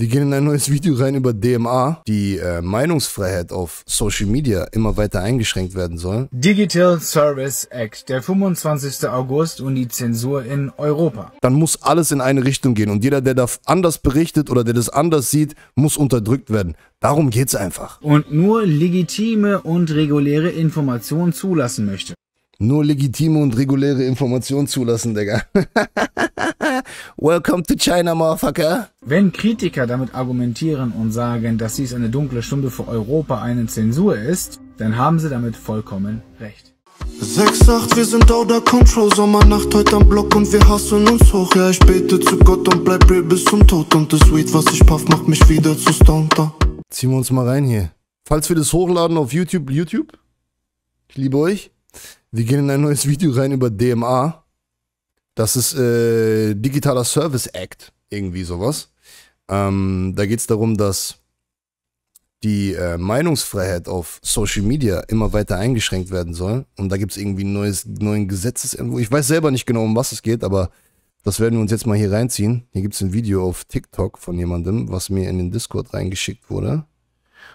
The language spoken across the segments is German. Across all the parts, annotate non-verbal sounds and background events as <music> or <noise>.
Wir gehen in ein neues Video rein über DMA, die äh, Meinungsfreiheit auf Social Media immer weiter eingeschränkt werden soll. Digital Service Act, der 25. August und die Zensur in Europa. Dann muss alles in eine Richtung gehen und jeder, der da anders berichtet oder der das anders sieht, muss unterdrückt werden. Darum geht's einfach. Und nur legitime und reguläre Informationen zulassen möchte nur legitime und reguläre Informationen zulassen, Digga. <laughs> Welcome to China, Motherfucker. Wenn Kritiker damit argumentieren und sagen, dass dies eine dunkle Stunde für Europa eine Zensur ist, dann haben sie damit vollkommen recht. 6-8, wir sind out of control Sommernacht heute am Block und wir hassen uns hoch Ja, ich bete zu Gott und bleib real bis zum Tod Und das Weed, was ich puff, macht mich wieder zu Stunter Ziehen wir uns mal rein hier Falls wir das hochladen auf YouTube, YouTube? Ich liebe euch wir gehen in ein neues Video rein über DMA. Das ist äh, Digitaler Service Act, irgendwie sowas. Ähm, da geht es darum, dass die äh, Meinungsfreiheit auf Social Media immer weiter eingeschränkt werden soll. Und da gibt es irgendwie einen neues, neuen Gesetzesentwurf. Ich weiß selber nicht genau, um was es geht, aber das werden wir uns jetzt mal hier reinziehen. Hier gibt es ein Video auf TikTok von jemandem, was mir in den Discord reingeschickt wurde,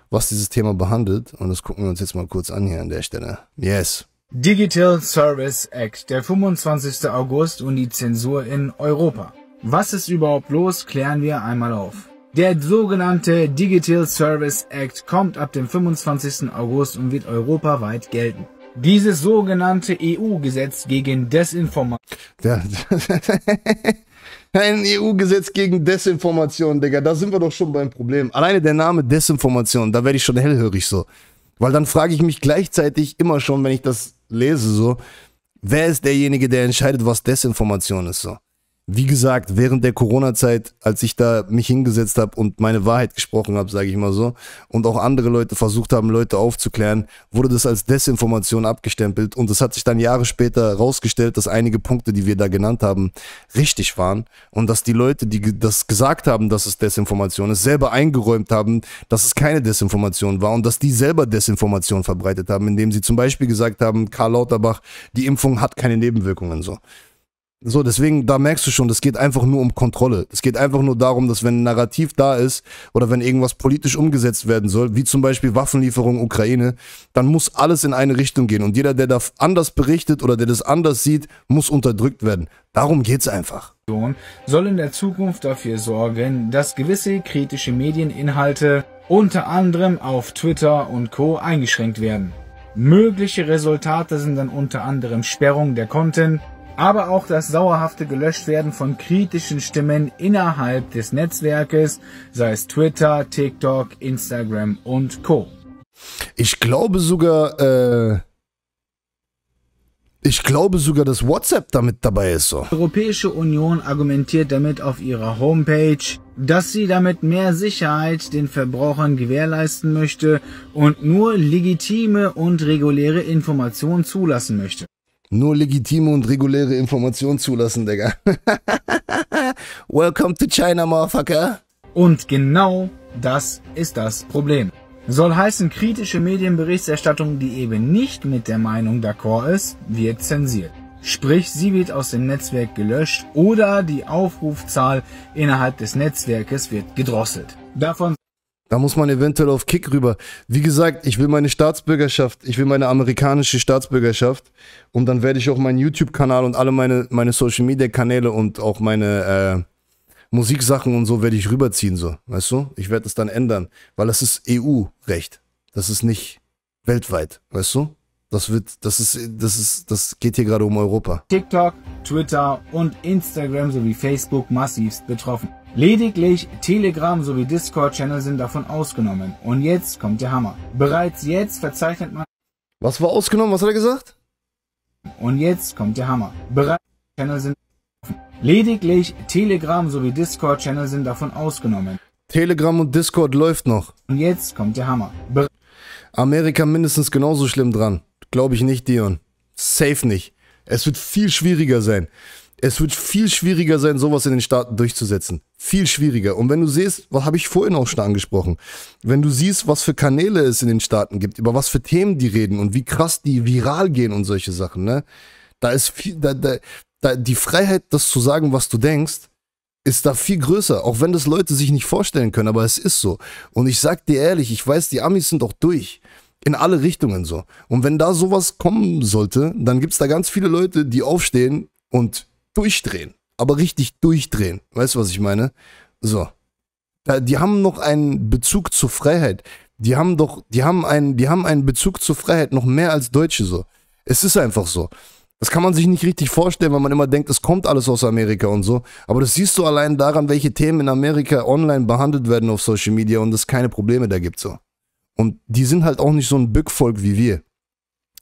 was dieses Thema behandelt. Und das gucken wir uns jetzt mal kurz an hier an der Stelle. Yes. Digital Service Act, der 25. August und die Zensur in Europa. Was ist überhaupt los, klären wir einmal auf. Der sogenannte Digital Service Act kommt ab dem 25. August und wird europaweit gelten. Dieses sogenannte EU-Gesetz gegen Desinformation. <laughs> Ein EU-Gesetz gegen Desinformation, Digga, da sind wir doch schon beim Problem. Alleine der Name Desinformation, da werde ich schon hellhörig so. Weil dann frage ich mich gleichzeitig immer schon, wenn ich das lese, so, wer ist derjenige, der entscheidet, was Desinformation ist? So? wie gesagt, während der Corona-Zeit, als ich da mich hingesetzt habe und meine Wahrheit gesprochen habe, sage ich mal so, und auch andere Leute versucht haben, Leute aufzuklären, wurde das als Desinformation abgestempelt und es hat sich dann Jahre später herausgestellt, dass einige Punkte, die wir da genannt haben, richtig waren und dass die Leute, die das gesagt haben, dass es Desinformation ist, selber eingeräumt haben, dass es keine Desinformation war und dass die selber Desinformation verbreitet haben, indem sie zum Beispiel gesagt haben, Karl Lauterbach, die Impfung hat keine Nebenwirkungen so. So, deswegen, da merkst du schon, das geht einfach nur um Kontrolle. Es geht einfach nur darum, dass wenn ein Narrativ da ist oder wenn irgendwas politisch umgesetzt werden soll, wie zum Beispiel Waffenlieferung Ukraine, dann muss alles in eine Richtung gehen. Und jeder, der da anders berichtet oder der das anders sieht, muss unterdrückt werden. Darum geht's einfach. Soll in der Zukunft dafür sorgen, dass gewisse kritische Medieninhalte unter anderem auf Twitter und Co. eingeschränkt werden. Mögliche Resultate sind dann unter anderem Sperrung der Content, aber auch das sauerhafte Gelöschtwerden von kritischen Stimmen innerhalb des Netzwerkes, sei es Twitter, TikTok, Instagram und Co. Ich glaube sogar, äh, ich glaube sogar, dass WhatsApp damit dabei ist. So. Die Europäische Union argumentiert damit auf ihrer Homepage, dass sie damit mehr Sicherheit den Verbrauchern gewährleisten möchte und nur legitime und reguläre Informationen zulassen möchte nur legitime und reguläre Informationen zulassen, Digga. <laughs> Welcome to China, Motherfucker. Und genau das ist das Problem. Soll heißen, kritische Medienberichterstattung, die eben nicht mit der Meinung d'accord ist, wird zensiert. Sprich, sie wird aus dem Netzwerk gelöscht oder die Aufrufzahl innerhalb des Netzwerkes wird gedrosselt. Davon da muss man eventuell auf Kick rüber. Wie gesagt, ich will meine Staatsbürgerschaft, ich will meine amerikanische Staatsbürgerschaft und dann werde ich auch meinen YouTube-Kanal und alle meine, meine Social-Media-Kanäle und auch meine äh, Musiksachen und so werde ich rüberziehen, so. Weißt du? Ich werde es dann ändern, weil das ist EU-Recht. Das ist nicht weltweit, weißt du? Das wird, das ist, das ist, das geht hier gerade um Europa. TikTok, Twitter und Instagram sowie Facebook massivst betroffen. Lediglich Telegram sowie Discord-Channel sind davon ausgenommen. Und jetzt kommt der Hammer. Bereits jetzt verzeichnet man. Was war ausgenommen? Was hat er gesagt? Und jetzt kommt der Hammer. Bereits Channel sind Lediglich Telegram sowie Discord-Channel sind davon ausgenommen. Telegram und Discord läuft noch. Und jetzt kommt der Hammer. Ber Amerika mindestens genauso schlimm dran. Glaube ich nicht, Dion. Safe nicht. Es wird viel schwieriger sein es wird viel schwieriger sein, sowas in den Staaten durchzusetzen. Viel schwieriger. Und wenn du siehst, was habe ich vorhin auch schon angesprochen, wenn du siehst, was für Kanäle es in den Staaten gibt, über was für Themen die reden und wie krass die viral gehen und solche Sachen, ne? Da ist viel, da, da, da, die Freiheit, das zu sagen, was du denkst, ist da viel größer, auch wenn das Leute sich nicht vorstellen können, aber es ist so. Und ich sag dir ehrlich, ich weiß, die Amis sind auch durch in alle Richtungen so. Und wenn da sowas kommen sollte, dann gibt's da ganz viele Leute, die aufstehen und durchdrehen. Aber richtig durchdrehen. Weißt du, was ich meine? So. die haben noch einen Bezug zur Freiheit. Die haben doch, die haben einen, die haben einen Bezug zur Freiheit noch mehr als Deutsche so. Es ist einfach so. Das kann man sich nicht richtig vorstellen, weil man immer denkt, es kommt alles aus Amerika und so. Aber das siehst du allein daran, welche Themen in Amerika online behandelt werden auf Social Media und es keine Probleme da gibt so. Und die sind halt auch nicht so ein Bückvolk wie wir,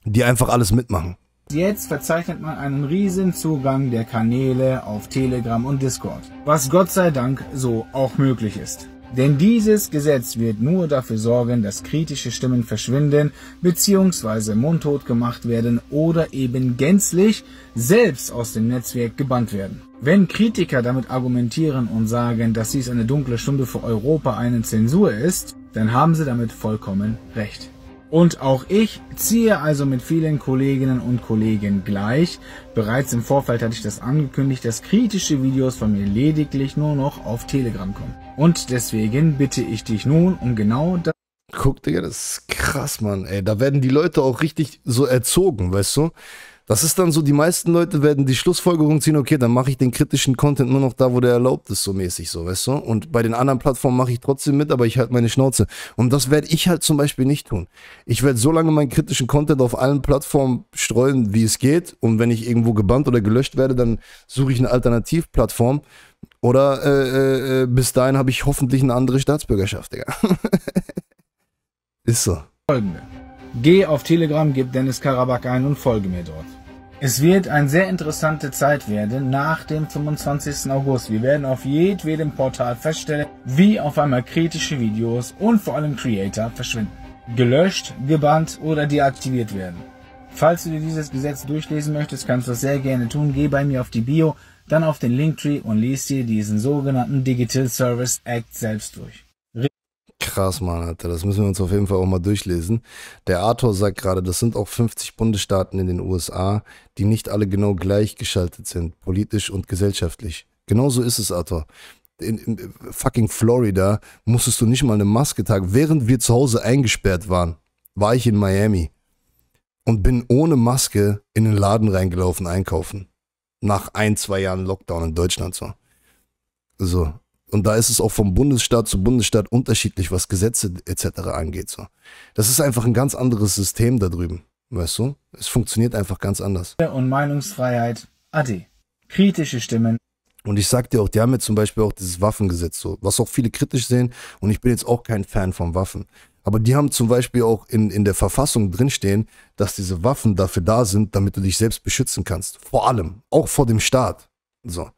die einfach alles mitmachen. Jetzt verzeichnet man einen riesen Zugang der Kanäle auf Telegram und Discord, was Gott sei Dank so auch möglich ist. Denn dieses Gesetz wird nur dafür sorgen, dass kritische Stimmen verschwinden bzw. mundtot gemacht werden oder eben gänzlich selbst aus dem Netzwerk gebannt werden. Wenn Kritiker damit argumentieren und sagen, dass dies eine dunkle Stunde für Europa eine Zensur ist, dann haben sie damit vollkommen recht. Und auch ich ziehe also mit vielen Kolleginnen und Kollegen gleich. Bereits im Vorfeld hatte ich das angekündigt, dass kritische Videos von mir lediglich nur noch auf Telegram kommen. Und deswegen bitte ich dich nun um genau das. Guck, Digga, das ist krass, Mann, ey. Da werden die Leute auch richtig so erzogen, weißt du? Das ist dann so, die meisten Leute werden die Schlussfolgerung ziehen, okay, dann mache ich den kritischen Content nur noch da, wo der erlaubt ist, so mäßig, so, weißt du? Und bei den anderen Plattformen mache ich trotzdem mit, aber ich halte meine Schnauze. Und das werde ich halt zum Beispiel nicht tun. Ich werde so lange meinen kritischen Content auf allen Plattformen streuen, wie es geht. Und wenn ich irgendwo gebannt oder gelöscht werde, dann suche ich eine Alternativplattform. Oder äh, äh, äh bis dahin habe ich hoffentlich eine andere Staatsbürgerschaft, Digga. <laughs> ist so. Folgende. Geh auf Telegram, gib Dennis Karabak ein und folge mir dort. Es wird eine sehr interessante Zeit werden nach dem 25. August. Wir werden auf jedwedem Portal feststellen, wie auf einmal kritische Videos und vor allem Creator verschwinden, gelöscht, gebannt oder deaktiviert werden. Falls du dir dieses Gesetz durchlesen möchtest, kannst du das sehr gerne tun. Geh bei mir auf die Bio, dann auf den Linktree und lies dir diesen sogenannten Digital Service Act selbst durch. Krass, Mann, Alter. Das müssen wir uns auf jeden Fall auch mal durchlesen. Der Arthur sagt gerade, das sind auch 50 Bundesstaaten in den USA, die nicht alle genau gleich geschaltet sind, politisch und gesellschaftlich. Genauso ist es, Arthur. In, in fucking Florida musstest du nicht mal eine Maske tragen. Während wir zu Hause eingesperrt waren, war ich in Miami und bin ohne Maske in den Laden reingelaufen einkaufen. Nach ein, zwei Jahren Lockdown in Deutschland so. So, und da ist es auch vom Bundesstaat zu Bundesstaat unterschiedlich, was Gesetze etc. angeht. So. Das ist einfach ein ganz anderes System da drüben, weißt du? Es funktioniert einfach ganz anders. Und Meinungsfreiheit, Adi. Kritische Stimmen. Und ich sag dir auch, die haben jetzt zum Beispiel auch dieses Waffengesetz so, was auch viele kritisch sehen. Und ich bin jetzt auch kein Fan von Waffen. Aber die haben zum Beispiel auch in, in der Verfassung drinstehen, dass diese Waffen dafür da sind, damit du dich selbst beschützen kannst. Vor allem, auch vor dem Staat. So.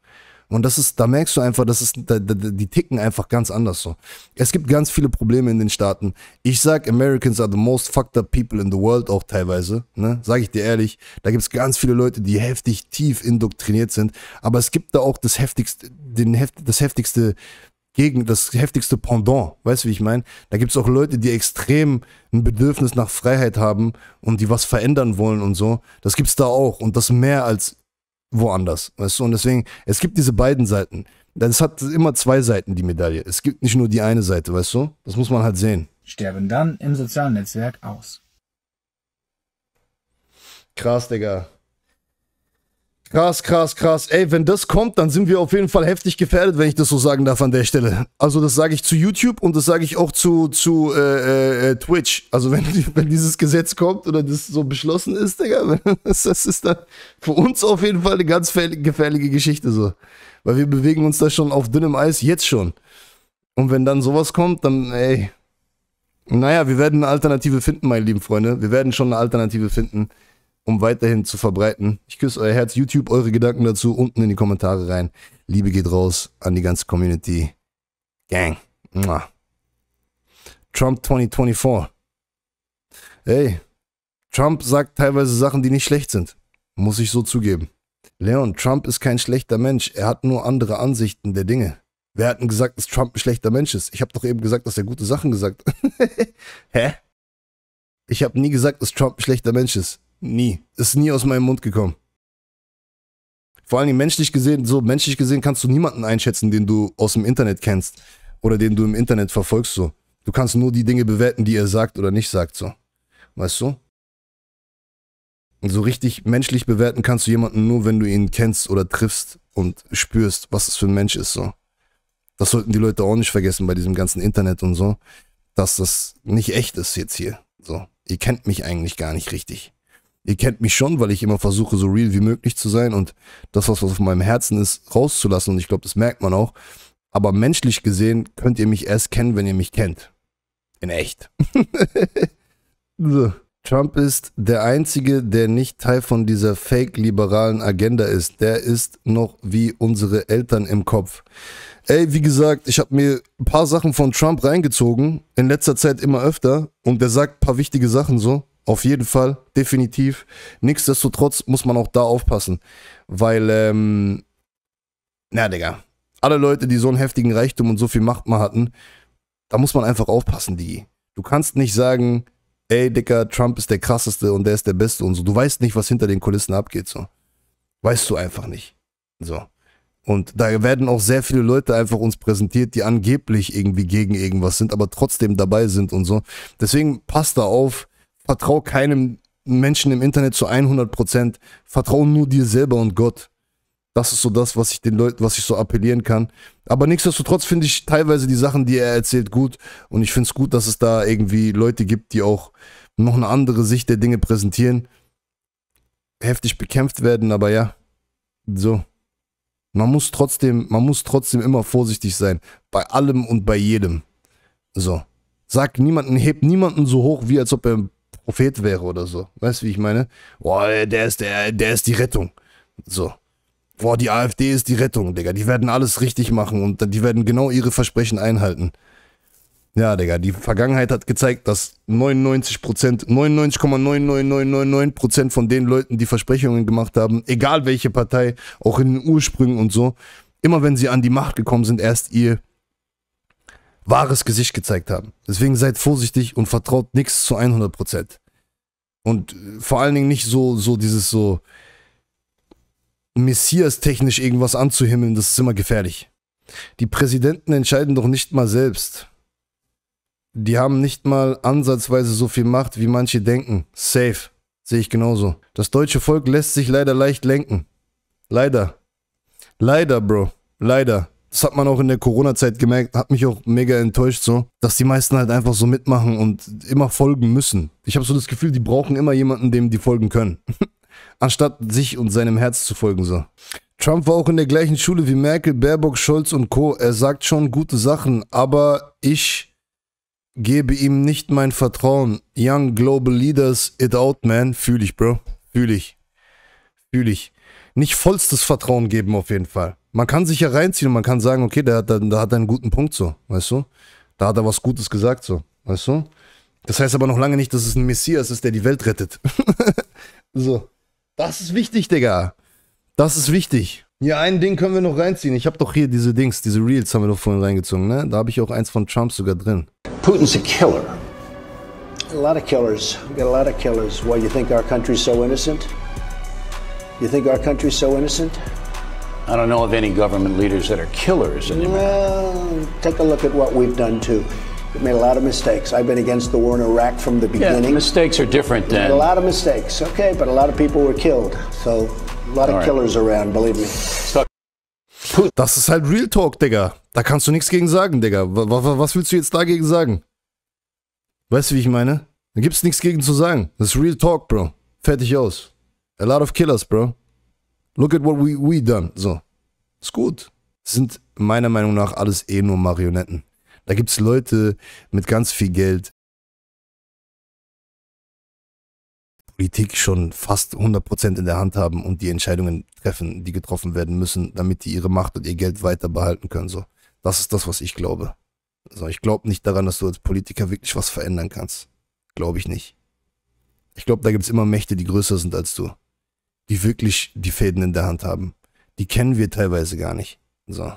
Und das ist, da merkst du einfach, das ist, da, da, die ticken einfach ganz anders so. Es gibt ganz viele Probleme in den Staaten. Ich sag, Americans are the most fucked up people in the world auch teilweise, ne? Sag ich dir ehrlich. Da gibt's ganz viele Leute, die heftig tief indoktriniert sind. Aber es gibt da auch das heftigste, den heft, das heftigste gegen das heftigste Pendant, weißt du, wie ich meine? Da gibt's auch Leute, die extrem ein Bedürfnis nach Freiheit haben und die was verändern wollen und so. Das gibt's da auch und das mehr als woanders. Weißt du? Und deswegen, es gibt diese beiden Seiten. Das hat immer zwei Seiten, die Medaille. Es gibt nicht nur die eine Seite, weißt du? Das muss man halt sehen. Sterben dann im sozialen Netzwerk aus. Krass, Digga. Krass, krass, krass. Ey, wenn das kommt, dann sind wir auf jeden Fall heftig gefährdet, wenn ich das so sagen darf an der Stelle. Also das sage ich zu YouTube und das sage ich auch zu, zu äh, äh, äh Twitch. Also wenn, <laughs> wenn dieses Gesetz kommt oder das so beschlossen ist, Digga, <laughs> das, ist dann für uns auf jeden Fall eine ganz gefährliche Geschichte so. Weil wir bewegen uns da schon auf dünnem Eis, jetzt schon. Und wenn dann sowas kommt, dann, ey. Naja, wir werden eine Alternative finden, meine lieben Freunde. Wir werden schon eine Alternative finden um weiterhin zu verbreiten. Ich küsse euer Herz, YouTube, eure Gedanken dazu unten in die Kommentare rein. Liebe geht raus an die ganze Community. Gang. Mua. Trump 2024. Hey, Trump sagt teilweise Sachen, die nicht schlecht sind. Muss ich so zugeben. Leon, Trump ist kein schlechter Mensch. Er hat nur andere Ansichten der Dinge. Wer hat denn gesagt, dass Trump ein schlechter Mensch ist? Ich habe doch eben gesagt, dass er gute Sachen gesagt hat. <laughs> Hä? Ich habe nie gesagt, dass Trump ein schlechter Mensch ist. Nie. Ist nie aus meinem Mund gekommen. Vor allem menschlich gesehen, so menschlich gesehen kannst du niemanden einschätzen, den du aus dem Internet kennst oder den du im Internet verfolgst so. Du kannst nur die Dinge bewerten, die er sagt oder nicht sagt so. Weißt du? Und so richtig menschlich bewerten kannst du jemanden nur, wenn du ihn kennst oder triffst und spürst, was es für ein Mensch ist so. Das sollten die Leute auch nicht vergessen bei diesem ganzen Internet und so, dass das nicht echt ist jetzt hier. So, ihr kennt mich eigentlich gar nicht richtig ihr kennt mich schon, weil ich immer versuche, so real wie möglich zu sein und das, was, auf meinem Herzen ist, rauszulassen. Und ich glaube, das merkt man auch. Aber menschlich gesehen könnt ihr mich erst kennen, wenn ihr mich kennt. In echt. <laughs> Trump ist der Einzige, der nicht Teil von dieser fake-liberalen Agenda ist. Der ist noch wie unsere Eltern im Kopf. Ey, wie gesagt, ich habe mir ein paar Sachen von Trump reingezogen, in letzter Zeit immer öfter, und der sagt ein paar wichtige Sachen so. Auf jeden Fall, definitiv. Nichtsdestotrotz muss man auch da aufpassen, weil, ähm, na Digga, alle Leute, die so einen heftigen Reichtum und so viel Macht mal hatten, da muss man einfach aufpassen, die. Du kannst nicht sagen, ey Dicker, Trump ist der krasseste und der ist der Beste und so. Du weißt nicht, was hinter den Kulissen abgeht, so. Weißt du einfach nicht. So. Und da werden auch sehr viele Leute einfach uns präsentiert, die angeblich irgendwie gegen irgendwas sind, aber trotzdem dabei sind und so. Deswegen passt da auf, vertrau keinem Menschen im Internet zu 100 Prozent. Vertrau nur dir selber und Gott. Das ist so das, was ich den Leuten, was ich so appellieren kann. Aber nichtsdestotrotz finde ich teilweise die Sachen, die er erzählt, gut. Und ich finde es gut, dass es da irgendwie Leute gibt, die auch noch eine andere Sicht der Dinge präsentieren. Heftig bekämpft werden, aber ja. So. Man muss trotzdem, man muss trotzdem immer vorsichtig sein. Bei allem und bei jedem. So. Sag niemanden, hebt niemanden so hoch, wie als ob er Prophet wäre oder so. Weißt du, wie ich meine? Boah, der ist, der, der ist die Rettung. So. Boah, die AfD ist die Rettung, Digga. Die werden alles richtig machen und die werden genau ihre Versprechen einhalten. Ja, Digga, die Vergangenheit hat gezeigt, dass 99%, 99,99999% von den Leuten, die Versprechungen gemacht haben, egal welche Partei, auch in den Ursprüngen und so, immer wenn sie an die Macht gekommen sind, erst ihr wahres Gesicht gezeigt haben. Deswegen seid vorsichtig und vertraut nichts zu 100 Prozent. Und äh, vor allen Dingen nicht so, so dieses so Messias-technisch irgendwas anzuhimmeln, das ist immer gefährlich. Die Präsidenten entscheiden doch nicht mal selbst. Die haben nicht mal ansatzweise so viel Macht, wie manche denken. Safe. Sehe ich genauso. Das deutsche Volk lässt sich leider leicht lenken. Leider. Leider, Bro. Leider. Das hat man auch in der Corona-Zeit gemerkt, hat mich auch mega enttäuscht so, dass die meisten halt einfach so mitmachen und immer folgen müssen. Ich habe so das Gefühl, die brauchen immer jemanden, dem die folgen können. <laughs> Anstatt sich und seinem Herz zu folgen so. Trump war auch in der gleichen Schule wie Merkel, Baerbock, Scholz und Co. Er sagt schon gute Sachen, aber ich gebe ihm nicht mein Vertrauen. Young Global Leaders, it out, man. Fühle ich, Bro. Fühle ich. Fühle ich. Nicht vollstes Vertrauen geben auf jeden Fall man kann sich ja reinziehen und man kann sagen, okay, der hat, da, hat er einen guten Punkt so, weißt du? Da hat er was Gutes gesagt so, weißt du? Das heißt aber noch lange nicht, dass es ein Messias ist, der die Welt rettet. <laughs> so. Das ist wichtig, Digga. Das ist wichtig. Ja, ein Ding können wir noch reinziehen. Ich habe doch hier diese Dings, diese Reels haben wir doch vorhin reingezogen, ne? Da habe ich auch eins von Trump sogar drin. Putin's a killer. A lot of killers. We got a lot of killers. Why, you think our country's so innocent? You think our country's so innocent? I don't know of any government leaders that are killers in America. Well, take a look at what we've done too. We've made a lot of mistakes. I've been against the war in Iraq from the beginning. Yeah, mistakes are different then. A lot of mistakes, okay, but a lot of people were killed. So a lot of right. killers around, believe me. Das ist halt Real Talk, Digga. Da kannst du nichts gegen sagen, Digga. Was willst du jetzt dagegen sagen? Weißt du, wie ich meine? Da gibt's nichts gegen zu sagen. Das ist Real Talk, Bro. Fertig aus. A lot of killers, Bro. Look at what we, we done. So. Ist gut. sind meiner Meinung nach alles eh nur Marionetten. Da gibt es Leute mit ganz viel Geld. Politik schon fast 100% in der Hand haben und die Entscheidungen treffen, die getroffen werden müssen, damit die ihre Macht und ihr Geld weiter behalten können. So. Das ist das, was ich glaube. Also ich glaube nicht daran, dass du als Politiker wirklich was verändern kannst. Glaube ich nicht. Ich glaube, da gibt es immer Mächte, die größer sind als du die wirklich die Fäden in der Hand haben. Die kennen wir teilweise gar nicht. So.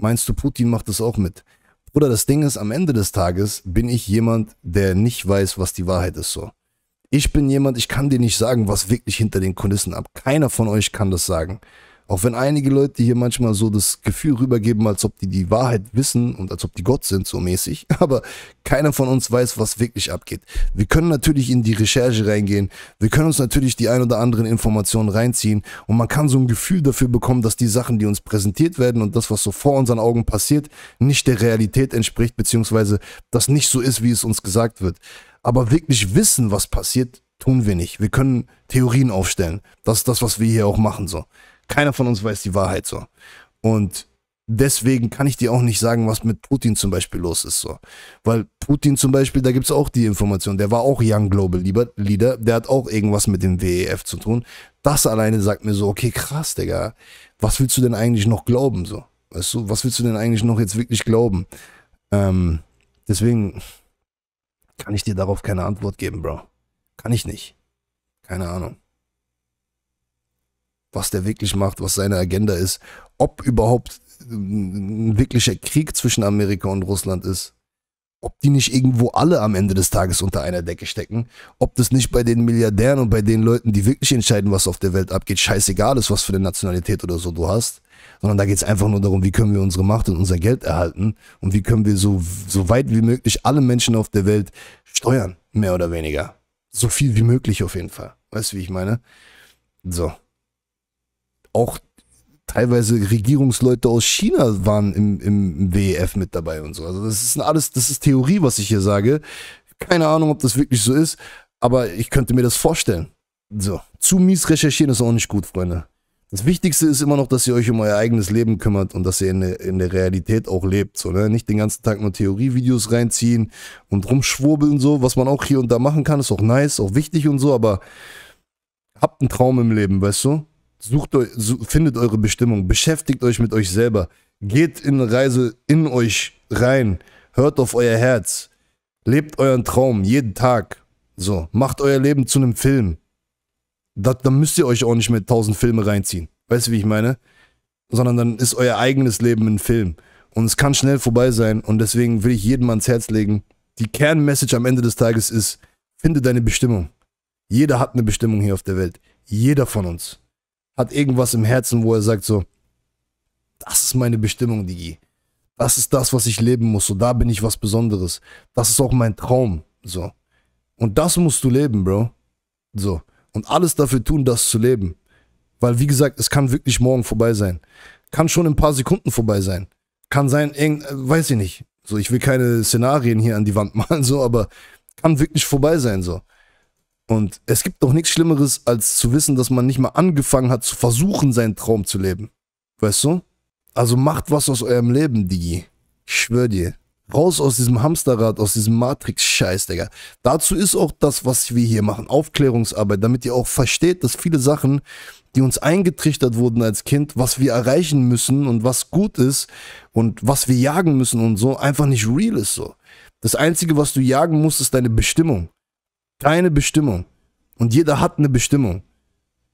Meinst du, Putin macht das auch mit? Bruder, das Ding ist, am Ende des Tages bin ich jemand, der nicht weiß, was die Wahrheit ist. So. Ich bin jemand, ich kann dir nicht sagen, was wirklich hinter den Kulissen ab. Keiner von euch kann das sagen. Auch wenn einige Leute hier manchmal so das Gefühl rübergeben, als ob die die Wahrheit wissen und als ob die Gott sind, so mäßig. <laughs> Aber keiner von uns weiß, was wirklich abgeht. Wir können natürlich in die Recherche reingehen. Wir können uns natürlich die ein oder anderen Informationen reinziehen. Und man kann so ein Gefühl dafür bekommen, dass die Sachen, die uns präsentiert werden und das, was so vor unseren Augen passiert, nicht der Realität entspricht, beziehungsweise das nicht so ist, wie es uns gesagt wird. Aber wirklich wissen, was passiert, tun wir nicht. Wir können Theorien aufstellen. Das ist das, was wir hier auch machen, so. Keiner von uns weiß die Wahrheit so. Und deswegen kann ich dir auch nicht sagen, was mit Putin zum Beispiel los ist. So. Weil Putin zum Beispiel, da gibt es auch die Information, der war auch Young Global Leader, der hat auch irgendwas mit dem WEF zu tun. Das alleine sagt mir so, okay, krass, Digga, was willst du denn eigentlich noch glauben? So? Weißt du, was willst du denn eigentlich noch jetzt wirklich glauben? Ähm, deswegen kann ich dir darauf keine Antwort geben, Bro. Kann ich nicht. Keine Ahnung was der wirklich macht, was seine Agenda ist, ob überhaupt ähm, ein wirklicher Krieg zwischen Amerika und Russland ist, ob die nicht irgendwo alle am Ende des Tages unter einer Decke stecken, ob das nicht bei den Milliardären und bei den Leuten, die wirklich entscheiden, was auf der Welt abgeht, scheißegal ist, was für eine Nationalität oder so du hast, sondern da geht es einfach nur darum, wie können wir unsere Macht und unser Geld erhalten und wie können wir so, so weit wie möglich alle Menschen auf der Welt steuern, mehr oder weniger. So viel wie möglich auf jeden Fall. Weißt du, wie ich meine? So auch teilweise Regierungsleute aus China waren im, im WEF mit dabei und so. Also das ist alles, das ist Theorie, was ich hier sage. Keine Ahnung, ob das wirklich so ist, aber ich könnte mir das vorstellen. So, zu mies recherchieren ist auch nicht gut, Freunde. Das Wichtigste ist immer noch, dass ihr euch um euer eigenes Leben kümmert und dass ihr in, in der Realität auch lebt. So, ne? Nicht den ganzen Tag nur Theorievideos reinziehen und rumschwurbeln, so, was man auch hier und da machen kann, ist auch nice, auch wichtig und so, aber habt einen Traum im Leben, weißt du? Sucht eu, findet eure Bestimmung, beschäftigt euch mit euch selber, geht in eine Reise in euch rein, hört auf euer Herz, lebt euren Traum jeden Tag. So, macht euer Leben zu einem Film. Da, dann müsst ihr euch auch nicht mehr tausend Filme reinziehen. Weißt du, wie ich meine? Sondern dann ist euer eigenes Leben ein Film. Und es kann schnell vorbei sein. Und deswegen will ich jedem ans Herz legen. Die Kernmessage am Ende des Tages ist, finde deine Bestimmung. Jeder hat eine Bestimmung hier auf der Welt. Jeder von uns hat irgendwas im Herzen, wo er sagt so, das ist meine Bestimmung, Digi. Das ist das, was ich leben muss. So, da bin ich was Besonderes. Das ist auch mein Traum. So. Und das musst du leben, Bro. So. Und alles dafür tun, das zu leben. Weil, wie gesagt, es kann wirklich morgen vorbei sein. Kann schon in ein paar Sekunden vorbei sein. Kann sein, irgend, äh, weiß ich nicht. So, ich will keine Szenarien hier an die Wand <laughs> malen, so, aber kann wirklich vorbei sein, so. Und es gibt doch nichts Schlimmeres, als zu wissen, dass man nicht mal angefangen hat, zu versuchen, seinen Traum zu leben. Weißt du? Also macht was aus eurem Leben, Digi. Ich schwör dir. Raus aus diesem Hamsterrad, aus diesem Matrix-Scheiß, Digga. Dazu ist auch das, was wir hier machen, Aufklärungsarbeit, damit ihr auch versteht, dass viele Sachen, die uns eingetrichtert wurden als Kind, was wir erreichen müssen und was gut ist und was wir jagen müssen und so, einfach nicht real ist so. Das Einzige, was du jagen musst, ist deine Bestimmung deine Bestimmung. Und jeder hat eine Bestimmung.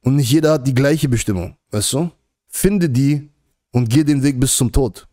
Und nicht jeder hat die gleiche Bestimmung, weißt du? Finde die und geh den Weg bis zum Tod.